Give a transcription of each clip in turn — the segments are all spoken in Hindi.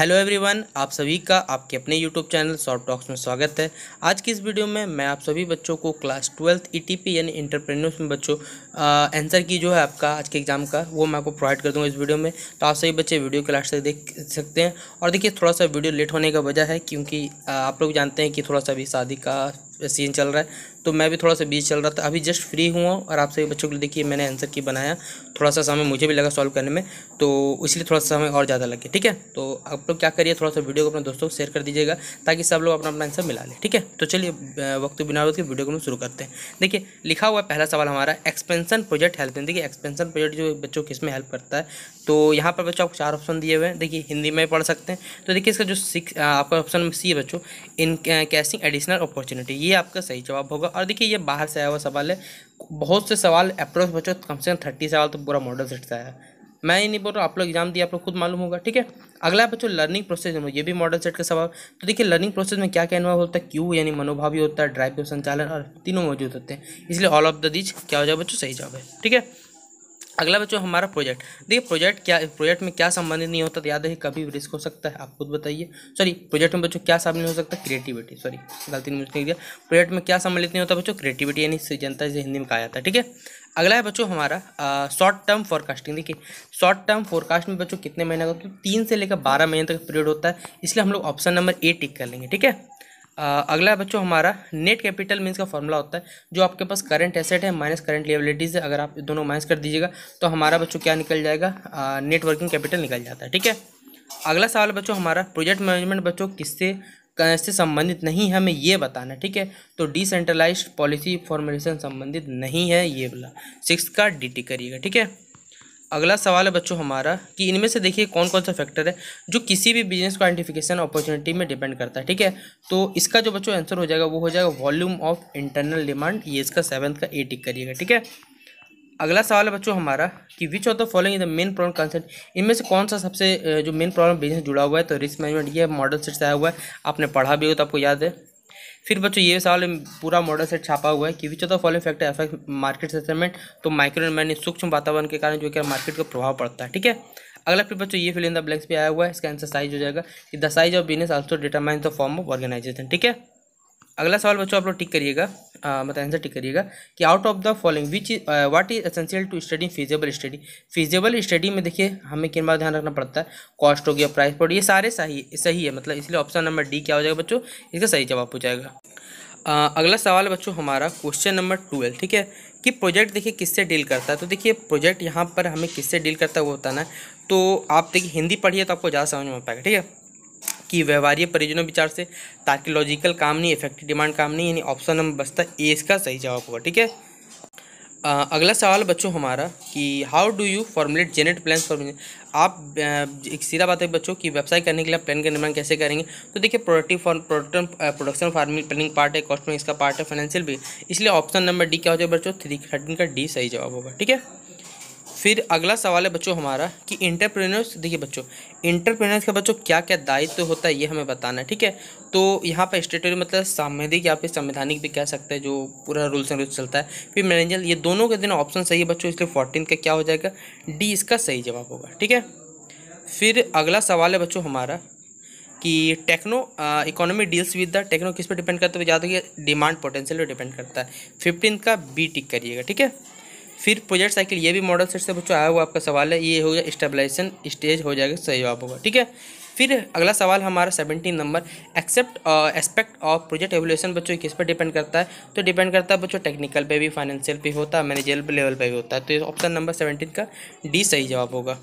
हेलो एवरीवन आप सभी का आपके अपने यूट्यूब चैनल सॉफ्ट टॉक्स में स्वागत है आज की इस वीडियो में मैं आप सभी बच्चों को क्लास ट्वेल्थ ईटीपी e यानी इंटरप्रेन्योर्स में बच्चों आंसर की जो है आपका आज के एग्ज़ाम का वो मैं आपको प्रोवाइड कर दूँगा इस वीडियो में तो आप सभी बच्चे वीडियो क्लास से देख सकते हैं और देखिए थोड़ा सा वीडियो लेट होने का वजह है क्योंकि आप लोग जानते हैं कि थोड़ा सा अभी शादी का सीन चल रहा है तो मैं भी थोड़ा सा बीच चल रहा था अभी जस्ट फ्री हुआ और आप सभी बच्चों के लिए देखिए मैंने आंसर की बनाया थोड़ा सा समय मुझे भी लगा सॉल्व करने में तो इसलिए थोड़ा सा समय और ज़्यादा लगे ठीक है तो आप लोग क्या करिए थोड़ा सा वीडियो को अपने दोस्तों को शेयर कर दीजिएगा ताकि सब लोग अपना अपना आंसर मिला लें ठीक है तो चलिए वक्त बिना वक्त वीडियो को हम शुरू करते हैं देखिए लिखा हुआ पहला सवाल हमारा एक्सपेंसन प्रोजेक्ट हेल्प देखिए एक्सपेंसन प्रोजेक्ट जो बच्चों किस में हेल्प करता है तो यहाँ पर बच्चों आपको चार ऑप्शन दिए हुए हैं देखिए हिंदी में पढ़ सकते हैं तो देखिए इसका जो सिक्स आपका ऑप्शन सी है बच्चों इन कैसिंग एडिशनल अपॉर्चुनिटी ये ये आपका सही जवाब होगा और देखिए ये बाहर से आया हुआ सवाल है बहुत से सवाल अप्रोच बच्चों कम से कम थर्टी सवाल तो पूरा मॉडल सेट से आया मैं ही नहीं बोल रहा आप लोग एग्जाम दिए आप लोग खुद मालूम होगा ठीक है अगला बच्चों लर्निंग प्रोसेस में ये भी मॉडल सेट का सवाल तो देखिए लर्निंग प्रोसेस में क्या क्या इन्वॉल्व होता है क्यू यानी मनोभाव भी होता है ड्राइव संचालन और तीनों मौजूद होते हैं इसलिए ऑल ऑफ द दीज क्या हो जाए बच्चों सही जवाब है ठीक है अगला बच्चों हमारा प्रोजेक्ट देखिए प्रोजेक्ट क्या प्रोजेक्ट में क्या संबंधित नहीं होता तो याद है कभी रिस्क हो सकता है आप खुद बताइए सॉरी प्रोजेक्ट में बच्चों क्या शामिल हो सकता है क्रिएटिविटी सॉरी गलती मुझे दिया प्रोजेक्ट में क्या सम्मिलित नहीं होता बच्चों क्रिएटिविटी यानी जनता से हिंदी में कहा जाता है ठीक है अगला है बच्चों हमारा शॉर्ट टर्म फोरकास्टिंग देखिए शॉर्ट टर्म फोरकास्ट में बच्चों कितने महीने का तो तीन से लेकर बारह महीने तक पीरियड होता है इसलिए हम लोग ऑप्शन नंबर ए टिक कर लेंगे ठीक है आ, अगला बच्चों हमारा नेट कैपिटल मीन्स का फॉर्मूला होता है जो आपके पास करंट एसेट है माइनस करंट लेबिलिटीज़ है अगर आप दोनों माइनस कर दीजिएगा तो हमारा बच्चों क्या निकल जाएगा नेटवर्किंग कैपिटल निकल जाता है ठीक है अगला सवाल बच्चों हमारा प्रोजेक्ट मैनेजमेंट बच्चों किससे से संबंधित नहीं है हमें ये बताना ठीक है तो डिसेंट्रलाइज पॉलिसी फॉर्मेशन संबंधित नहीं है ये वाला सिक्स का डीटी करिएगा ठीक है अगला सवाल है बच्चों हमारा कि इनमें से देखिए कौन कौन सा फैक्टर है जो किसी भी बिजनेस को आइडेंटिफिकेशन अपॉर्चुनिटी में डिपेंड करता है ठीक है तो इसका जो बच्चों आंसर हो जाएगा वो हो जाएगा वॉल्यूम ऑफ इंटरनल डिमांड ये इसका सेवन्थ का ए टिक करिएगा ठीक है अगला सवाल है बच्चों हमारा कि which of the following is the main problem concern इनमें से कौन सा सबसे जो मेन प्रॉब्लम बिजनेस जुड़ा हुआ है तो रिस्क मैनेजमेंट ये मॉडल सेट से आया हुआ है आपने पढ़ा भी हो तो आपको याद है फिर बच्चों ये सवाल पूरा मॉडल सेट छापा हुआ है कि which of the following factor affect market settlement तो माइक्रो मैंने सूक्ष्म वातावरण के कारण जो कि मार्केट का प्रभाव पड़ता है ठीक है अगला फिर बच्चों ये फिल इन द ब्लैक्स भी आया हुआ है इसका आंसर साइज हो जाएगा कि the size of business also determine the form of organisation ठीक है अगला सवाल बच्चों आप लोग टिक करिएगा मतलब आंसर टिक करिएगा कि out of the following which what is essential to study feasible study feasible study में देखिए हमें किन बात ध्यान रखना पड़ता है कॉस्ट हो गया प्राइस पर ये सारे सही सही है मतलब इसलिए ऑप्शन नंबर डी क्या हो जाएगा बच्चों इसका सही जवाब हो जाएगा अगला सवाल बच्चों हमारा क्वेश्चन नंबर ट्वेल्व ठीक है कि प्रोजेक्ट देखिए किससे डील करता है तो देखिए प्रोजेक्ट यहाँ पर हमें किससे डील करता है वो बताना है तो आप देखिए हिंदी पढ़िए तो आपको ज़्यादा समझ में आ पाएगा ठीक है कि व्यवहार्य परियोजना विचार से ताकि लॉजिकल काम नहीं इफेक्टिव डिमांड काम नहीं यानी ऑप्शन नंबर बचता ए इसका सही जवाब होगा ठीक है अगला सवाल बच्चों हमारा कि how do you formulate general plan for आप एक सीधा बात है बच्चों कि व्यवसाय करने के लिए प्लान का निर्माण कैसे करेंगे तो देखिए productive product production farming planning part है कॉस्ट में इसका पार्ट है फाइनेंशियल भी इसलिए ऑप्शन नंबर डी क्या हो जाए बच्चों थ्री थर्टीन का डी सही जवाब होगा ठीक है फिर अगला सवाल है बच्चों हमारा कि इंटरप्रेन्योर्स देखिए बच्चों इंटरप्रेन्योर्स का बच्चों क्या क्या दायित्व तो होता है ये हमें बताना है ठीक है तो यहाँ पर स्टेटरी मतलब संवैधिक या फिर संवैधानिक भी कह सकते हैं जो पूरा रूल्स एंड रूल्स चलता है फिर मैनेजर ये दोनों के दिन ऑप्शन सही है बच्चों इसलिए फोर्टीन का क्या हो जाएगा डी इसका सही जवाब होगा ठीक है फिर अगला सवाल है बच्चों हमारा कि techno economy deals with the techno किस पे डिपेंड करता है ज़्यादा डिमांड पोटेंशियल पे डिपेंड करता है फिफ्टीन का बी टिक करिएगा ठीक है फिर प्रोजेक्ट साइकिल ये भी मॉडल सेट से बच्चों आया हुआ आपका सवाल है ये हो गया स्टेबलाइजेशन स्टेज हो जाएगा सही जवाब होगा ठीक है फिर अगला सवाल हमारा seventeen number except aspect of project evolution बच्चों किस पर डिपेंड करता है तो डिपेंड करता है बच्चों टेक्निकल पे भी फाइनेंशियल पे होता है मैनेजर लेवल पे भी होता है तो ऑप्शन नंबर सेवनटीन का डी सही जवाब होगा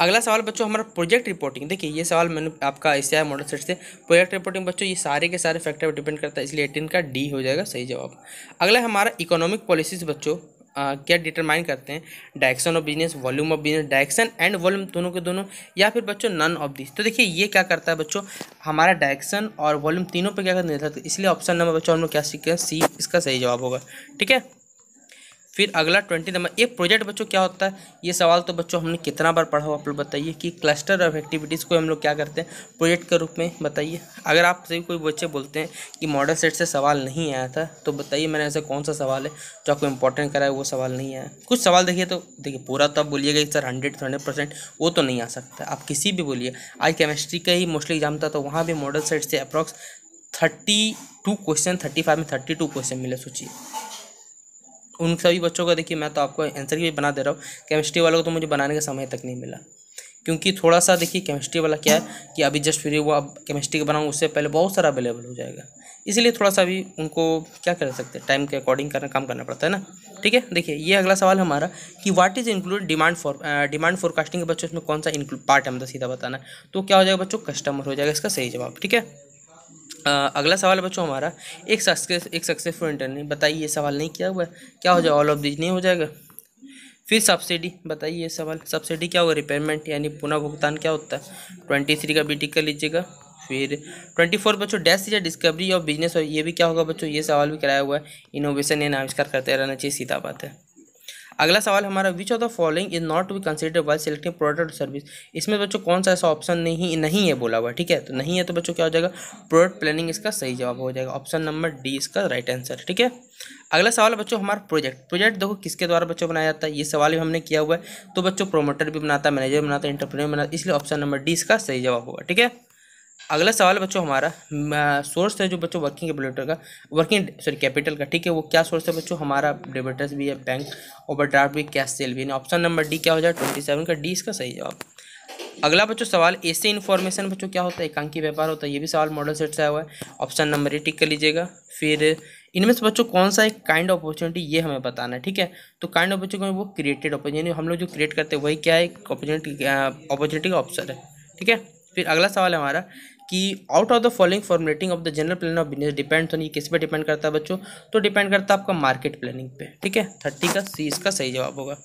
अगला सवाल बच्चों हमारा प्रोजेक्ट रिपोर्टिंग देखिए ये सवाल मैंने आपका ऐसे आया मॉडल सेट से प्रोजेक्ट रिपोर्टिंग बच्चों ये सारे के सारे फैक्टर पर डिपेंड करता है इसलिए एटीन का डी हो जाएगा सही जवाब अगला हमारा इकोनॉमिक पॉलिसीज बच्चों आ, क्या डिटरमाइन करते हैं direction of business volume of business direction and volume दोनों के दोनों या फिर बच्चों नन ऑफ दिस तो देखिए ये क्या करता है बच्चों हमारा डायरेक्शन और वॉल्यूम तीनों पे क्या निर्धारित इसलिए ऑप्शन नंबर बच्चों हम लोग क्या सीखे सी इसका सही जवाब होगा ठीक है फिर अगला ट्वेंटी नंबर एक प्रोजेक्ट बच्चों क्या होता है ये सवाल तो बच्चों हमने कितना बार पढ़ा हो आप लोग बताइए कि क्लस्टर ऑफ एक्टिविटीज़ को हम लोग क्या करते हैं प्रोजेक्ट के रूप में बताइए अगर आप सभी कोई बच्चे बोलते हैं कि मॉडल सेट से सवाल नहीं आया था तो बताइए मैंने ऐसा कौन सा सवाल है जो आपको इंपॉर्टेंट करा है वो सवाल नहीं आया कुछ सवाल देखिए तो देखिए पूरा तो आप बोलिएगा सर हंड्रेड हंड्रेड परसेंट वो तो नहीं आ सकता आप किसी भी बोलिए आज केमिस्ट्री का ही मोस्टली एग्जाम था तो वहाँ भी मॉडल सेट से approx thirty two question thirty five में थर्टी टू क्वेश्चन मिले सोचिए उन सभी बच्चों का देखिए मैं तो आपको आंसर भी बना दे रहा हूँ केमिस्ट्री वालों को तो मुझे बनाने का समय तक नहीं मिला क्योंकि थोड़ा सा देखिए केमिस्ट्री वाला क्या है कि अभी जस्ट फ्री हुआ अब केमिस्ट्री का बनाऊँ उससे पहले बहुत सारा अवेलेबल हो जाएगा इसलिए थोड़ा सा अभी उनको क्या कर सकते हैं टाइम के अकॉर्डिंग करना काम करना पड़ता है ना ठीक है देखिए ये अगला सवाल हमारा कि what is include demand for demand forecasting के बच्चों इसमें कौन सा इंक्लूड पार्ट है मतलब सीधा बताना है तो क्या हो जाएगा बच्चों कस्टमर हो जाएगा इसका सही जवाब ठीक है अगला सवाल है बच्चों हमारा एक सक्सेस एक सक्सेसफुल इंटरनी बताइए ये सवाल नहीं किया हुआ क्या हो जाएगा ऑल ऑफ दिज नहीं हो जाएगा फिर सब्सिडी बताइए ये सवाल सब्सिडी क्या होगा रिपेयरमेंट यानी पुनः भुगतान क्या होता है ट्वेंटी थ्री का बी कर लीजिएगा फिर ट्वेंटी फोर बच्चों डैश या डिस्कवरी ऑफ बिजनेस और ये भी क्या होगा बच्चों ये सवाल भी कराया हुआ है इनोवेशन या आविष्कार करते रहना चाहिए सीधा बात है अगला सवाल हमारा which of the following is not to be consider while selecting product और सर्विस इसमें बच्चों कौन सा ऐसा ऑप्शन नहीं नहीं है बोला हुआ ठीक है तो नहीं है तो बच्चों क्या हो जाएगा प्रोडक्ट प्लानिंग इसका सही जवाब हो जाएगा ऑप्शन नंबर डी इसका राइट आंसर ठीक है अगला सवाल बच्चों हमारा प्रोजेक्ट प्रोजेक्ट देखो किसके द्वारा बच्चों बनाया जाता है ये सवाल भी हमने किया हुआ है तो बच्चों प्रोमोटर भी बनाता है मैनेजर बनाता है इंटरप्रेनर बनाता है इसलिए ऑप्शन नंबर डी इसका सही जवाब होगा ठीक है अगला सवाल बच्चों हमारा सोर्स है जो बच्चों वर्किंग कैपिटल का वर्किंग सॉरी कैपिटल का ठीक है वो क्या सोर्स है बच्चों हमारा डेबिटर्स भी है बैंक ओवरड्राफ्ट भी कैश सेल भी है ऑप्शन नंबर डी क्या हो जाए ट्वेंटी सेवन का डी इसका सही जवाब अगला बच्चों सवाल ऐसे इन्फॉर्मेशन बच्चों क्या होता है एकांकी व्यापार होता है ये भी सवाल मॉडल सेट से आया हुआ है ऑप्शन नंबर ए टिक कर लीजिएगा फिर इनमें से बच्चों कौन सा एक काइंड ऑफ अपॉर्चुनिटी ये हमें बताना है ठीक है तो काइंड ऑफ वो क्रिएटेड अपॉर्चुनिटी हम लोग जो क्रिएट करते हैं वही क्या है अपॉर्चुनिटी अपॉर्चुनिटी का ऑप्शन है ठीक है फिर अगला सवाल है हमारा कि out of the following formulating of the general plan of business depend on ये किस पे डिपेंड करता है बच्चों तो डिपेंड करता है आपका मार्केट प्लानिंग पे ठीक है थर्टी का सी इसका सही जवाब होगा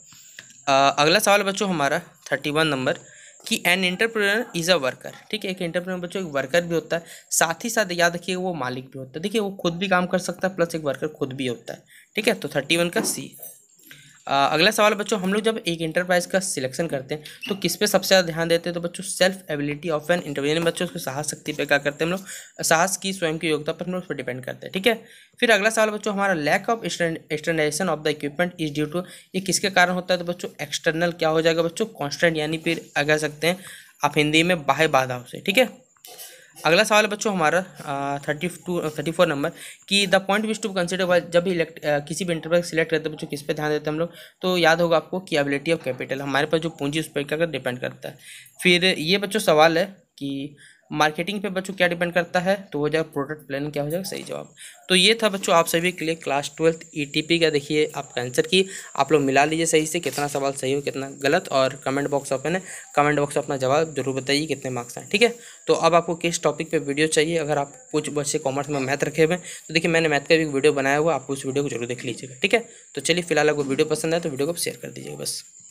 आ, अगला सवाल बच्चों हमारा थर्टी वन नंबर कि an entrepreneur is a worker ठीक है एक इंटरप्रेनर बच्चों एक वर्कर भी होता है साथ ही साथ याद रखिए वो मालिक भी होता है देखिए वो खुद भी काम कर सकता है प्लस एक वर्कर खुद भी होता है ठीक है तो थर्टी वन का सी अगला सवाल बच्चों हम लोग जब एक इंटरप्राइज का सिलेक्शन करते हैं तो किस पे सबसे ज़्यादा ध्यान देते हैं तो बच्चों self ability of an interview यानी बच्चों उसके साहस शक्ति पे क्या करते हैं हम लोग साहस की स्वयं की योग्यता पर हम लोग उस पर डिपेंड करते हैं ठीक है फिर अगला सवाल बच्चों हमारा lack of standardisation of the equipment is due to ये किसके कारण होता है तो बच्चों एक्सटर्नल क्या हो जाएगा बच्चों कॉन्स्टेंट यानी फिर कह सकते हैं आप हिंदी में बाह्य बाधाओं से ठीक है अगला सवाल है बच्चों हमारा thirty two thirty four number कि the point which to consider जब भी इलेक्ट किसी भी इंटरप्राइज सेलेक्ट करते हैं बच्चों किस पे ध्यान देते हैं हम लोग तो याद होगा आपको कि एबिलिटी ऑफ कैपिटल हमारे पास जो पूंजी उस पर क्या डिपेंड करता है फिर ये बच्चों सवाल है कि मार्केटिंग पे बच्चों क्या डिपेंड करता है तो हो जाएगा प्रोडक्ट प्लानिंग क्या हो जाएगा सही जवाब तो ये था बच्चों आप सभी के लिए क्लास ट्वेल्थ ईटीपी का देखिए आपका आंसर की आप लोग मिला लीजिए सही से कितना सवाल सही हो कितना गलत और कमेंट बॉक्स ओपन है कमेंट बॉक्स अपना जवाब जरूर बताइए कितने मार्क्स हैं ठीक है तो अब आपको किस टॉपिक पर वीडियो चाहिए अगर आप कुछ बच्चे कॉमर्स में मैथ रखे हुए तो देखिए मैंने मैथ का भी वीडियो बनाया हुआ आप उस वीडियो को जरूर देख लीजिएगा ठीक है तो चलिए फिलहाल आपको वीडियो पसंद है तो वीडियो को शेयर कर दीजिएगा बस